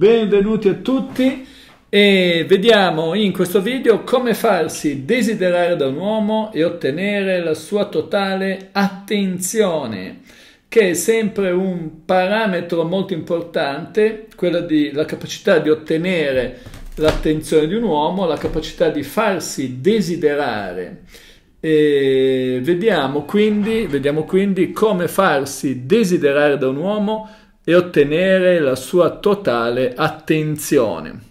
benvenuti a tutti e vediamo in questo video come farsi desiderare da un uomo e ottenere la sua totale attenzione, che è sempre un parametro molto importante, quella della capacità di ottenere l'attenzione di un uomo, la capacità di farsi desiderare. E vediamo quindi, vediamo quindi come farsi desiderare da un uomo e e ottenere la sua totale attenzione.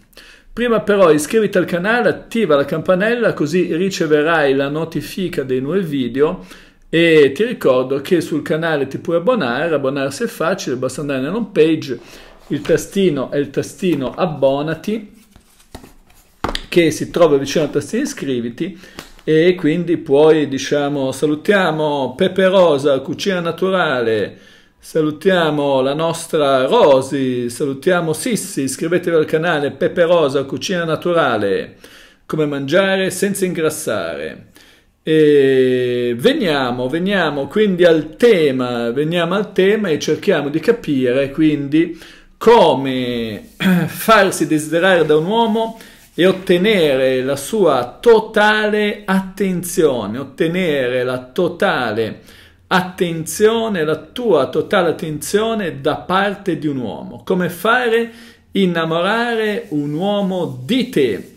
Prima però iscriviti al canale, attiva la campanella così riceverai la notifica dei nuovi video e ti ricordo che sul canale ti puoi abbonare, abbonarsi è facile, basta andare nella home page, il tastino è il tastino abbonati che si trova vicino al tastino iscriviti e quindi puoi diciamo salutiamo Pepe Rosa, cucina naturale, Salutiamo la nostra Rosy, salutiamo Sissi, iscrivetevi al canale Pepe Rosa Cucina Naturale, come mangiare senza ingrassare. E veniamo, veniamo quindi al tema, veniamo al tema e cerchiamo di capire quindi come farsi desiderare da un uomo e ottenere la sua totale attenzione, ottenere la totale attenzione attenzione, la tua totale attenzione da parte di un uomo. Come fare innamorare un uomo di te?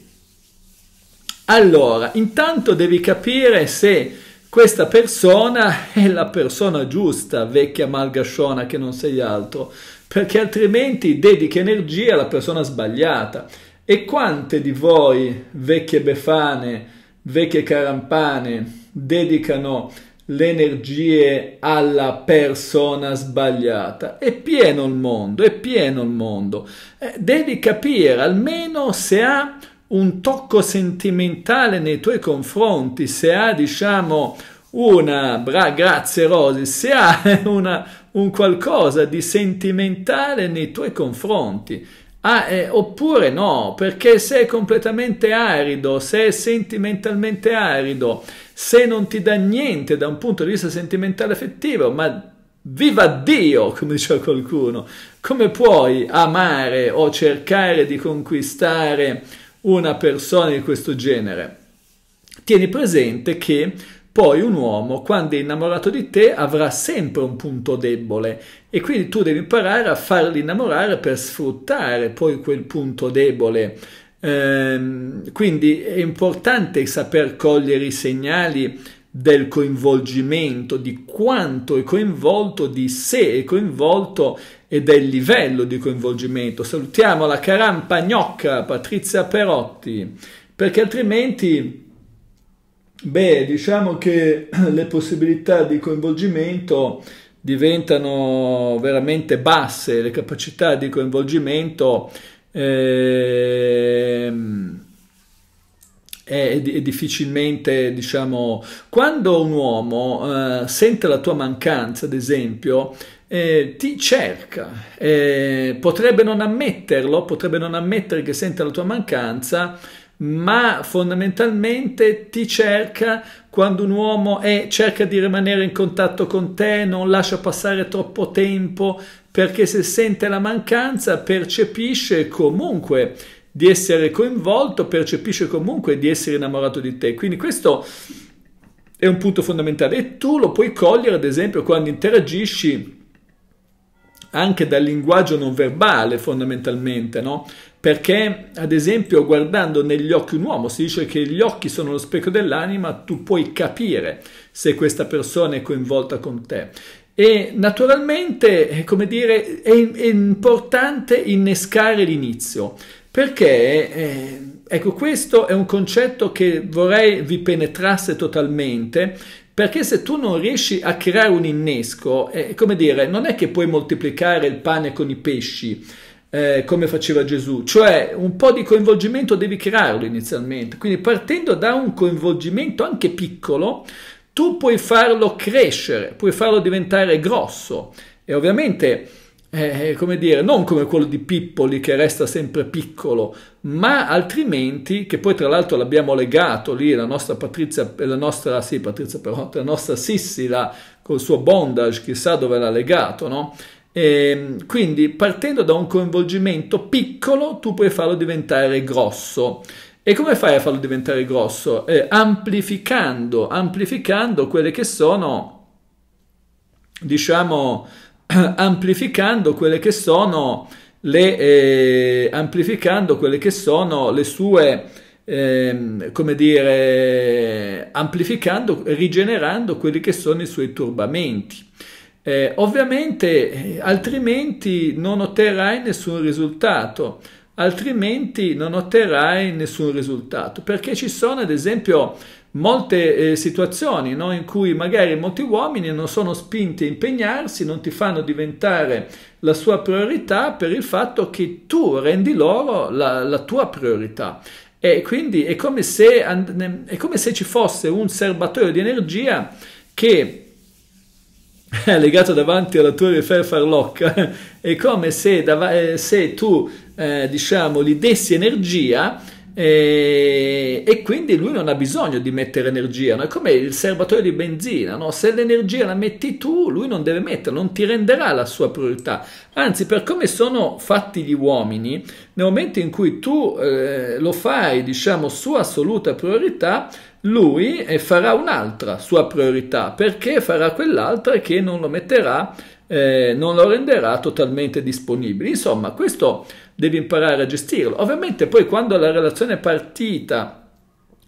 Allora, intanto devi capire se questa persona è la persona giusta, vecchia malgasciona che non sei altro, perché altrimenti dedichi energia alla persona sbagliata. E quante di voi, vecchie befane, vecchie carampane, dedicano le energie alla persona sbagliata. È pieno il mondo, è pieno il mondo. Eh, devi capire almeno se ha un tocco sentimentale nei tuoi confronti, se ha, diciamo, una, bra, grazie Rosy, se ha una, un qualcosa di sentimentale nei tuoi confronti. Ah, eh, oppure no, perché se è completamente arido, se è sentimentalmente arido, se non ti dà niente da un punto di vista sentimentale affettivo, ma viva Dio, come diceva qualcuno, come puoi amare o cercare di conquistare una persona di questo genere? Tieni presente che poi un uomo, quando è innamorato di te, avrà sempre un punto debole e quindi tu devi imparare a farli innamorare per sfruttare poi quel punto debole. Ehm, quindi è importante saper cogliere i segnali del coinvolgimento, di quanto è coinvolto, di se è coinvolto e del livello di coinvolgimento. Salutiamo la carampa gnocca Patrizia Perotti, perché altrimenti Beh, diciamo che le possibilità di coinvolgimento diventano veramente basse, le capacità di coinvolgimento eh, è, è, difficilmente, diciamo, quando un uomo eh, sente la tua mancanza, ad esempio, eh, ti cerca, eh, potrebbe non ammetterlo, potrebbe non ammettere che sente la tua mancanza, ma fondamentalmente ti cerca quando un uomo è, cerca di rimanere in contatto con te, non lascia passare troppo tempo, perché se sente la mancanza percepisce comunque di essere coinvolto, percepisce comunque di essere innamorato di te. Quindi questo è un punto fondamentale e tu lo puoi cogliere ad esempio quando interagisci anche dal linguaggio non verbale fondamentalmente, no? perché ad esempio guardando negli occhi un uomo si dice che gli occhi sono lo specchio dell'anima, tu puoi capire se questa persona è coinvolta con te. E naturalmente, eh, come dire, è, è importante innescare l'inizio, perché, eh, ecco, questo è un concetto che vorrei vi penetrasse totalmente, perché se tu non riesci a creare un innesco, eh, come dire, non è che puoi moltiplicare il pane con i pesci, eh, come faceva Gesù, cioè un po' di coinvolgimento devi crearlo inizialmente, quindi partendo da un coinvolgimento anche piccolo, tu puoi farlo crescere, puoi farlo diventare grosso e ovviamente, eh, eh come dire, non come quello di Pippoli che resta sempre piccolo, ma altrimenti, che poi tra l'altro l'abbiamo legato lì, la nostra Patrizia, eh, la nostra, sì, Patrizia Perotta, la nostra Sissi, la, col suo bondage, chissà dove l'ha legato, no? E ehm, quindi partendo da un coinvolgimento piccolo tu puoi farlo diventare grosso. E come fai a farlo diventare grosso? Eh, amplificando, amplificando quelle che sono, diciamo, amplificando quelle che sono le, eh, amplificando quelle che sono le sue, eh, come dire, amplificando, rigenerando quelli che sono i suoi turbamenti. Eh, ovviamente eh, altrimenti non otterrai nessun risultato, altrimenti non otterrai nessun risultato, perché ci sono ad esempio molte eh, situazioni no? in cui magari molti uomini non sono spinti a impegnarsi, non ti fanno diventare la sua priorità per il fatto che tu rendi loro la, la tua priorità. E quindi è come, se, è come se ci fosse un serbatoio di energia che legato davanti alla tua farlocca, è come se, eh, se tu, eh, diciamo, gli dessi energia e, eh, e, quindi lui non ha bisogno di mettere energia, no? è come il serbatoio di benzina, no? se l'energia la metti tu lui non deve metterla, non ti renderà la sua priorità, anzi per come sono fatti gli uomini, nel momento in cui tu eh, lo fai diciamo su assoluta priorità, lui farà un'altra sua priorità perché farà quell'altra che non lo metterà, eh, non lo renderà totalmente disponibile. Insomma, questo devi imparare a gestirlo. Ovviamente poi quando la relazione è partita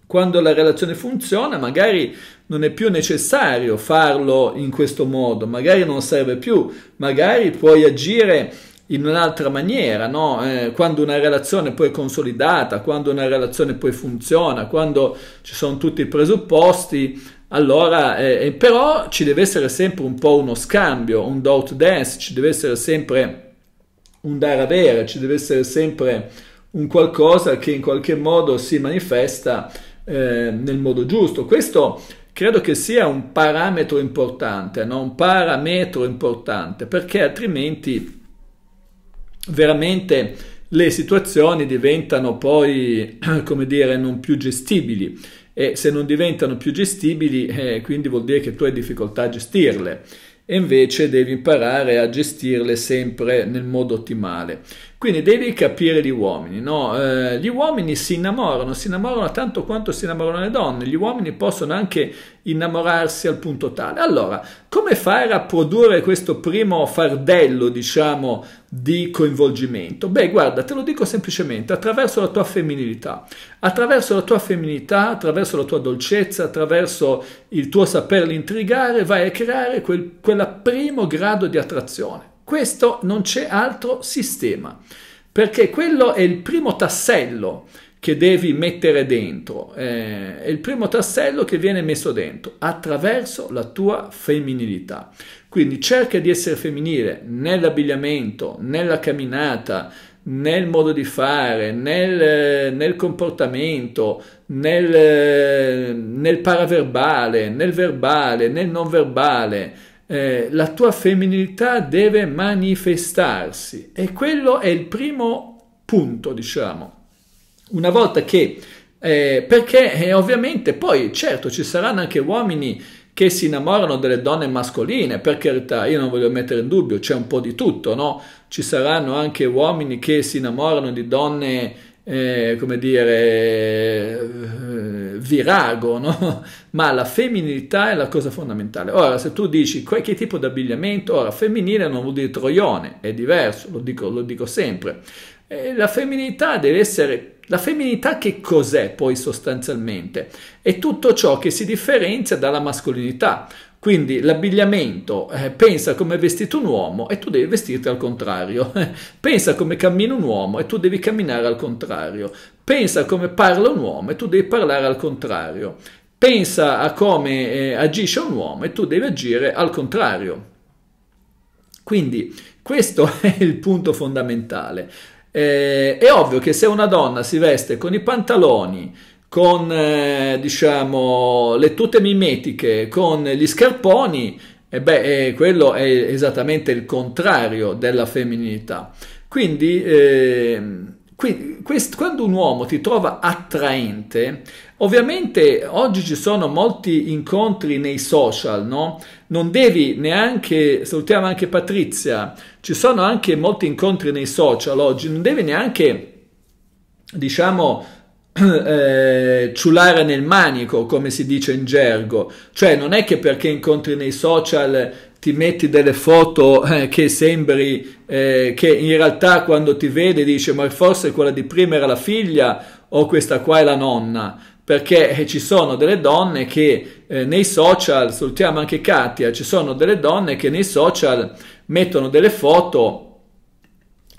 quando la relazione funziona, magari non è più necessario farlo in questo modo, magari non serve più, magari puoi agire in un'altra maniera, no? eh, quando una relazione poi è consolidata, quando una relazione poi funziona, quando ci sono tutti i presupposti, allora eh, eh però ci deve essere sempre un po' uno scambio, un doubt dance, ci deve essere sempre un dare avere, ci deve essere sempre un qualcosa che in qualche modo si manifesta eh, nel modo giusto. Questo credo che sia un parametro importante, no? un parametro importante, perché altrimenti veramente le situazioni diventano poi, come dire, non più gestibili e se non diventano più gestibili, eh, quindi vuol dire che tu hai difficoltà a gestirle e invece devi imparare a gestirle sempre nel modo ottimale. Quindi devi capire gli uomini, no? eh, gli uomini si innamorano, si innamorano tanto quanto si innamorano le donne, gli uomini possono anche innamorarsi al punto tale. Allora, come fare a produrre questo primo fardello, diciamo, di coinvolgimento? Beh, guarda, te lo dico semplicemente, attraverso la tua femminilità, attraverso la tua femminilità, attraverso la tua dolcezza, attraverso il tuo saperli intrigare, vai a creare quel primo grado di attrazione. Questo non c'è altro sistema, perché quello è il primo tassello che devi mettere dentro. Eh, è il primo tassello che viene messo dentro attraverso la tua femminilità. Quindi cerca di essere femminile nell'abbigliamento, nella camminata, nel modo di fare, nel, nel comportamento, nel, nel, paraverbale, nel verbale, nel non verbale. Eh, la tua femminilità deve manifestarsi e quello è il primo punto, diciamo. Una volta che, eh, perché eh, ovviamente poi certo ci saranno anche uomini che si innamorano delle donne mascoline, per carità, io non voglio mettere in dubbio, c'è un po' di tutto, no? Ci saranno anche uomini che si innamorano di donne, eh, come dire, eh, virago, no? Ma la femminilità è la cosa fondamentale. Ora, se tu dici che tipo di abbigliamento, ora, femminile non vuol dire troione, è diverso, lo dico, lo dico sempre. Eh, la femminilità deve essere la femminilità che cos'è poi sostanzialmente? È tutto ciò che si differenzia dalla mascolinità. Quindi l'abbigliamento, eh, pensa come è vestito un uomo e tu devi vestirti al contrario. pensa come cammina un uomo e tu devi camminare al contrario. Pensa come parla un uomo e tu devi parlare al contrario. Pensa a come eh, agisce un uomo e tu devi agire al contrario. Quindi questo è il punto fondamentale. Eh, è ovvio che se una donna si veste con i pantaloni, con eh, diciamo, le tute mimetiche, con gli scarponi, eh beh, eh, quello è esattamente il contrario della femminilità. Quindi ehm, quest, quando un uomo ti trova attraente, ovviamente oggi ci sono molti incontri nei social, no? Non devi neanche, salutiamo anche Patrizia, ci sono anche molti incontri nei social oggi, non devi neanche, diciamo, eh, ciulare nel manico, come si dice in gergo, cioè non è che perché incontri nei social ti metti delle foto eh, che sembri eh, che in realtà quando ti vede dice ma forse quella di prima era la figlia o questa qua è la nonna perché eh, ci sono delle donne che eh, nei social, salutiamo anche Katia, ci sono delle donne che nei social mettono delle foto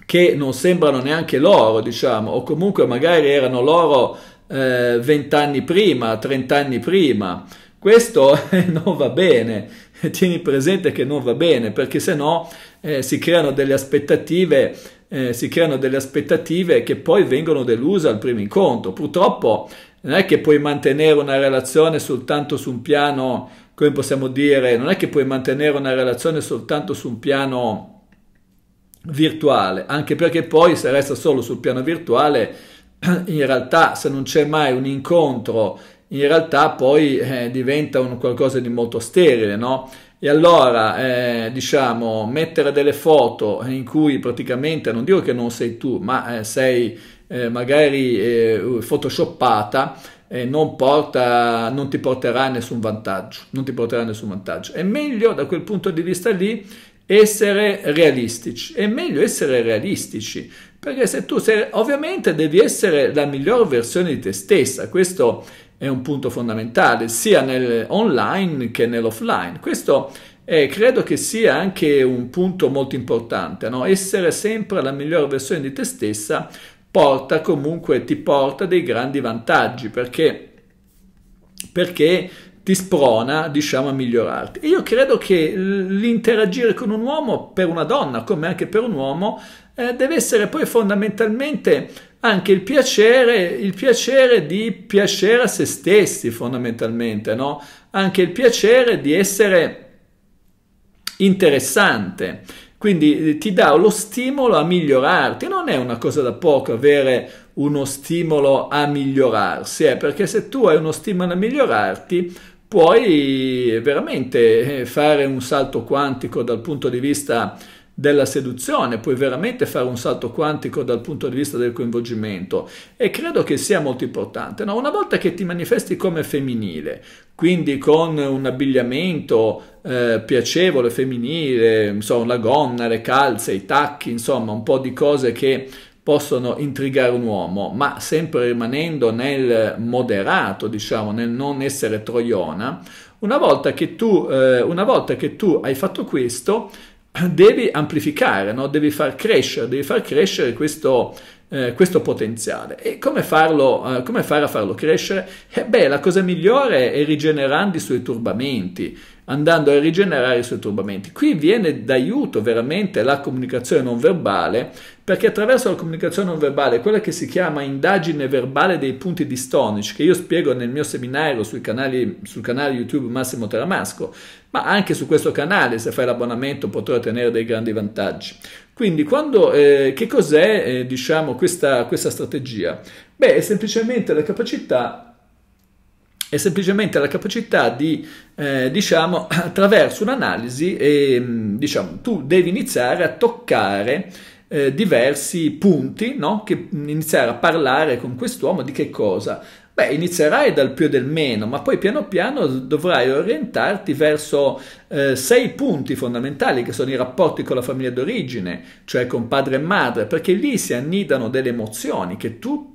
che non sembrano neanche loro, diciamo, o comunque magari erano loro eh, vent'anni prima, trent'anni prima. Questo non va bene, tieni presente che non va bene, perché se no eh, si creano delle aspettative eh, si creano delle aspettative che poi vengono deluse al primo incontro. Purtroppo non è che puoi mantenere una relazione soltanto su un piano, come possiamo dire, non è che puoi mantenere una relazione soltanto su un piano virtuale, anche perché poi se resta solo sul piano virtuale, in realtà se non c'è mai un incontro in realtà poi eh, diventa un qualcosa di molto sterile, no? E allora, eh, diciamo, mettere delle foto in cui praticamente, non dico che non sei tu, ma eh, sei eh, magari eh, photoshoppata, eh, non, porta, non ti porterà nessun vantaggio, non ti porterà nessun vantaggio. È meglio da quel punto di vista lì essere realistici, è meglio essere realistici, perché se tu sei, ovviamente devi essere la miglior versione di te stessa, questo è è un punto fondamentale sia nell'online che nell'offline. Questo eh, credo che sia anche un punto molto importante, no? essere sempre la migliore versione di te stessa porta comunque, ti porta dei grandi vantaggi perché, perché ti sprona, diciamo, a migliorarti. io credo che l'interagire con un uomo, per una donna come anche per un uomo, eh, deve essere poi fondamentalmente anche il piacere, il piacere di piacere a se stessi fondamentalmente, no? anche il piacere di essere interessante. Quindi eh, ti dà lo stimolo a migliorarti, non è una cosa da poco avere uno stimolo a migliorarsi, eh? perché se tu hai uno stimolo a migliorarti puoi veramente eh, fare un salto quantico dal punto di vista della seduzione, puoi veramente fare un salto quantico dal punto di vista del coinvolgimento e credo che sia molto importante. No? Una volta che ti manifesti come femminile, quindi con un abbigliamento eh, piacevole, femminile, insomma, la gonna, le calze, i tacchi, insomma un po' di cose che possono intrigare un uomo, ma sempre rimanendo nel moderato, diciamo, nel non essere troiona, una volta che tu, eh, volta che tu hai fatto questo, devi amplificare, no? devi far crescere, devi far crescere questo, eh, questo potenziale. E come, farlo, eh, come fare a farlo crescere? Eh beh, la cosa migliore è rigenerando i suoi turbamenti, andando a rigenerare i suoi turbamenti. Qui viene d'aiuto veramente la comunicazione non verbale, perché attraverso la comunicazione non verbale, quella che si chiama indagine verbale dei punti distonici, che io spiego nel mio seminario canali, sul canale YouTube Massimo Teramasco, ma anche su questo canale, se fai l'abbonamento, potrai ottenere dei grandi vantaggi. Quindi, quando, eh, che cos'è eh, diciamo, questa, questa strategia? Beh, è semplicemente la capacità è semplicemente la capacità di, eh, diciamo, attraverso un'analisi, eh, diciamo, tu devi iniziare a toccare eh, diversi punti, no? che, iniziare a parlare con quest'uomo di che cosa? Beh, inizierai dal più e del meno, ma poi piano piano dovrai orientarti verso eh, sei punti fondamentali che sono i rapporti con la famiglia d'origine, cioè con padre e madre, perché lì si annidano delle emozioni che tu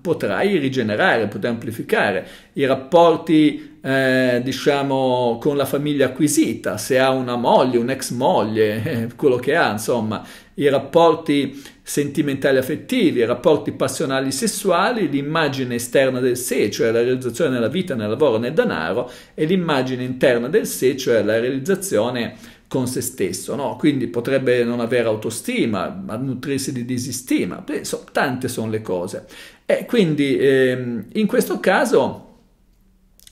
potrai rigenerare, potrai amplificare i rapporti, eh, diciamo, con la famiglia acquisita, se ha una moglie, un'ex moglie, quello che ha, insomma, i rapporti sentimentali affettivi, i rapporti passionali sessuali, l'immagine esterna del sé, cioè la realizzazione nella vita, nel lavoro, nel denaro, e l'immagine interna del sé, cioè la realizzazione con se stesso, no? quindi potrebbe non avere autostima, ma nutrirsi di disistima, so, tante sono le cose. E quindi ehm, in questo caso,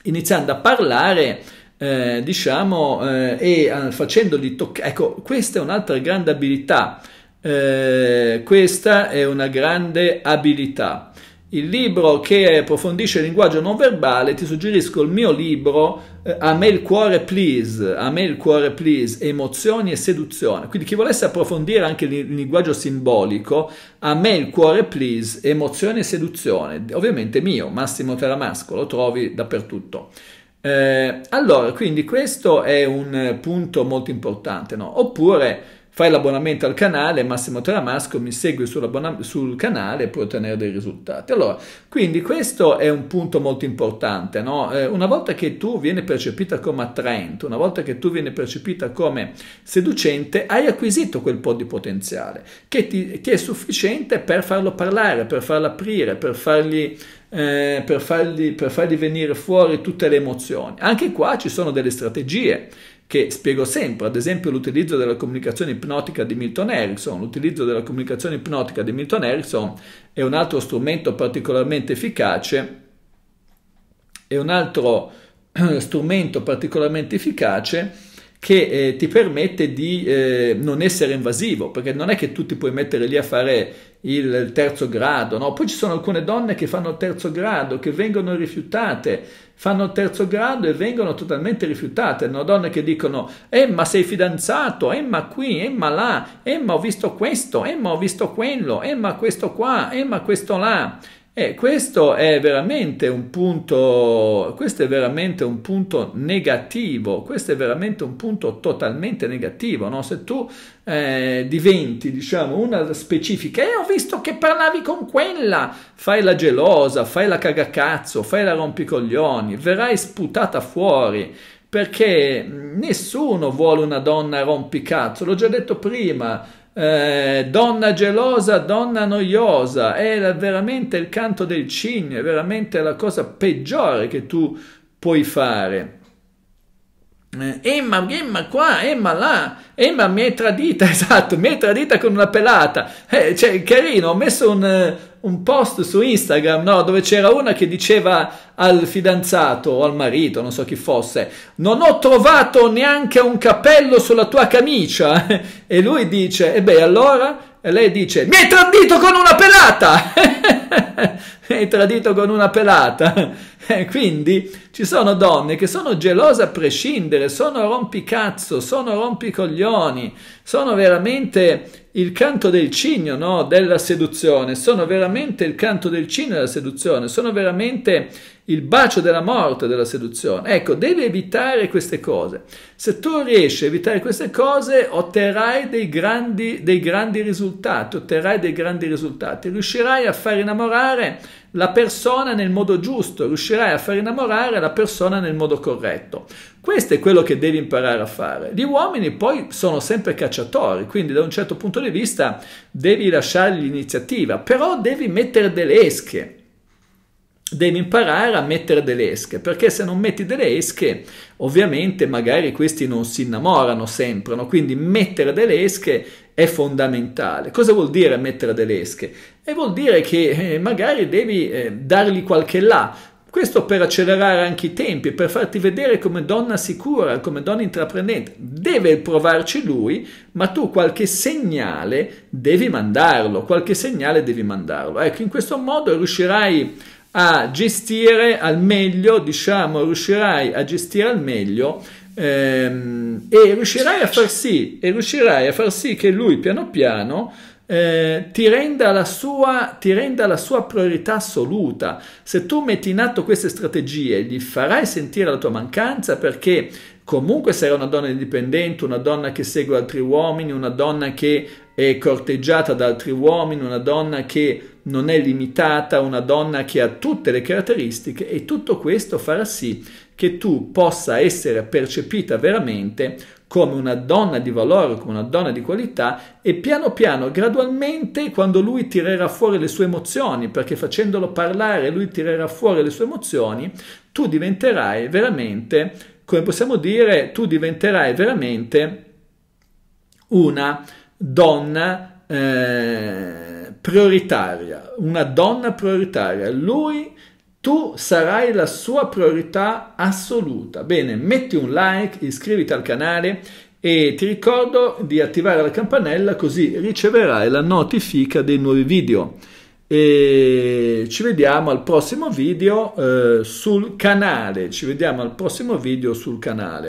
iniziando a parlare, eh, diciamo, eh, e eh, facendogli toccare, ecco, questa è un'altra grande abilità, eh, questa è una grande abilità. Il libro che approfondisce il linguaggio non verbale, ti suggerisco il mio libro eh, a me il cuore please, a me il cuore please, emozioni e seduzione. Quindi chi volesse approfondire anche il linguaggio simbolico, a me il cuore please, emozione e seduzione, ovviamente mio, Massimo Teramasco, lo trovi dappertutto. Eh, allora, quindi questo è un punto molto importante, no? Oppure fai l'abbonamento al canale Massimo Tramasco, mi segui sul canale e puoi ottenere dei risultati. Allora, quindi questo è un punto molto importante, no? eh, una volta che tu vieni percepita come attraente, una volta che tu vieni percepita come seducente, hai acquisito quel po' di potenziale che, ti, che è sufficiente per farlo parlare, per farlo aprire, per fargli eh, per, fargli, per, fargli, venire fuori tutte le emozioni. Anche qua ci sono delle strategie che spiego sempre, ad esempio l'utilizzo della comunicazione ipnotica di Milton Erickson. L'utilizzo della comunicazione ipnotica di Milton Erickson è un altro strumento particolarmente efficace, è un altro strumento particolarmente efficace che eh, ti permette di eh, non essere invasivo, perché non è che tu ti puoi mettere lì a fare il, terzo grado, no? poi ci sono alcune donne che fanno il terzo grado, che vengono rifiutate, fanno il terzo grado e vengono totalmente rifiutate, no? donne che dicono Emma eh, sei fidanzato, Emma eh, qui, Emma eh, là, Emma ho visto questo, Emma ho visto quello, Emma questo qua, Emma questo là, e questo è veramente un punto, questo è veramente un punto negativo, questo è veramente un punto totalmente negativo, no? Se tu eh, diventi, diciamo, una specifica, e eh, ho visto che parlavi con quella, fai la gelosa, fai la cagacazzo, fai la rompicoglioni, verrai sputata fuori, perché mm, nessuno vuole una donna rompicazzo, l'ho già detto prima, eh, donna gelosa, donna noiosa, è veramente il canto del cigno, è veramente la cosa peggiore che tu puoi fare. Eh, Emma, Emma qua, Emma là, Emma mi è tradita, esatto, mi è tradita con una pelata. Eh, cioè, carino, ho messo un, eh, un post su Instagram no, dove c'era una che diceva al fidanzato o al marito, non so chi fosse, non ho trovato neanche un capello sulla tua camicia. E lui dice, e beh allora? E lei dice, mi hai tradito con una pelata! mi hai tradito con una pelata. Eh, quindi ci sono donne che sono gelose a prescindere, sono rompicazzo, sono rompicoglioni, sono veramente il canto del cigno no? della seduzione, sono veramente il canto del cigno della seduzione, sono veramente il bacio della morte della seduzione. Ecco, devi evitare queste cose. Se tu riesci a evitare queste cose, otterrai dei grandi, dei grandi risultati, otterrai dei grandi risultati, riuscirai a far innamorare la persona nel modo giusto, riuscirai a far innamorare la persona nel modo corretto. Questo è quello che devi imparare a fare. Gli uomini poi sono sempre cacciatori, quindi da un certo punto di vista devi lasciargli l'iniziativa, però devi mettere delle esche devi imparare a mettere delle esche, perché se non metti delle esche, ovviamente magari questi non si innamorano sempre, no? quindi mettere delle esche è fondamentale. Cosa vuol dire mettere delle esche? E vuol dire che eh, magari devi eh, dargli qualche là, questo per accelerare anche i tempi, per farti vedere come donna sicura, come donna intraprendente. Deve provarci lui, ma tu qualche segnale devi mandarlo, qualche segnale devi mandarlo. Ecco, in questo modo riuscirai a gestire al meglio, diciamo, riuscirai a gestire al meglio ehm, e, riuscirai a far sì, e riuscirai a far sì che lui piano piano eh, ti, renda sua, ti, renda la sua, priorità assoluta. Se tu metti in atto queste strategie, gli farai sentire la tua mancanza perché comunque sarai una donna indipendente, una donna che segue altri uomini, una donna che è corteggiata da altri uomini, una donna che non è limitata, una donna che ha tutte le caratteristiche e tutto questo farà sì che tu possa essere percepita veramente come una donna di valore, come una donna di qualità e piano piano, gradualmente, quando lui tirerà fuori le sue emozioni, perché facendolo parlare lui tirerà fuori le sue emozioni, tu diventerai veramente, come possiamo dire, tu diventerai veramente una donna eh, prioritaria, una donna prioritaria. Lui, tu sarai la sua priorità assoluta. Bene, metti un like, iscriviti al canale e ti ricordo di attivare la campanella così riceverai la notifica dei nuovi video. E ci vediamo al prossimo video eh, sul canale. Ci vediamo al prossimo video sul canale.